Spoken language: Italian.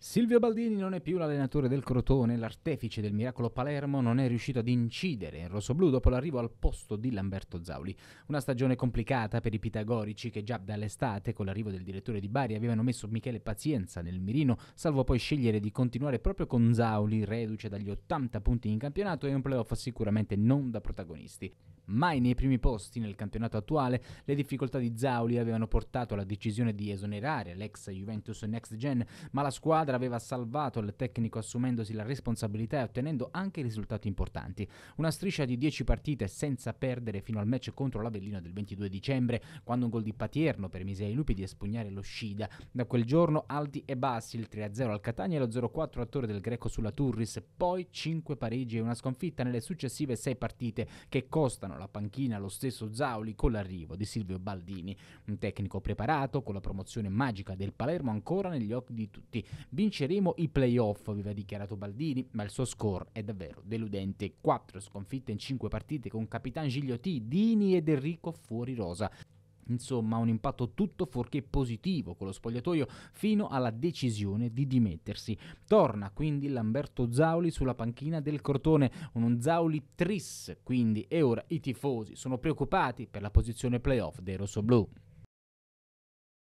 Silvio Baldini non è più l'allenatore del Crotone, l'artefice del miracolo Palermo non è riuscito ad incidere in rossoblù dopo l'arrivo al posto di Lamberto Zauli. Una stagione complicata per i pitagorici che già dall'estate, con l'arrivo del direttore di Bari, avevano messo Michele Pazienza nel mirino, salvo poi scegliere di continuare proprio con Zauli, reduce dagli 80 punti in campionato e un playoff sicuramente non da protagonisti. Mai nei primi posti nel campionato attuale, le difficoltà di Zauli avevano portato alla decisione di esonerare l'ex Juventus Next Gen, ma la squadra squadra aveva salvato il tecnico assumendosi la responsabilità e ottenendo anche risultati importanti. Una striscia di 10 partite senza perdere fino al match contro l'Avellino del 22 dicembre, quando un gol di Patierno permise ai lupi di espugnare lo Scida. Da quel giorno alti e bassi, il 3-0 al Catania e lo 0-4 a Torre del Greco sulla Turris, poi 5 pareggi e una sconfitta nelle successive 6 partite che costano la panchina allo stesso Zauli con l'arrivo di Silvio Baldini, un tecnico preparato con la promozione magica del Palermo ancora negli occhi di tutti. Vinceremo i playoff, aveva dichiarato Baldini, ma il suo score è davvero deludente. 4 sconfitte in 5 partite con Capitan Gigliotti, Dini ed Enrico fuori rosa. Insomma, un impatto tutto fuorché positivo con lo spogliatoio fino alla decisione di dimettersi. Torna quindi Lamberto Zauli sulla panchina del Cortone, un Zauli tris, quindi e ora i tifosi sono preoccupati per la posizione playoff dei rossoblù.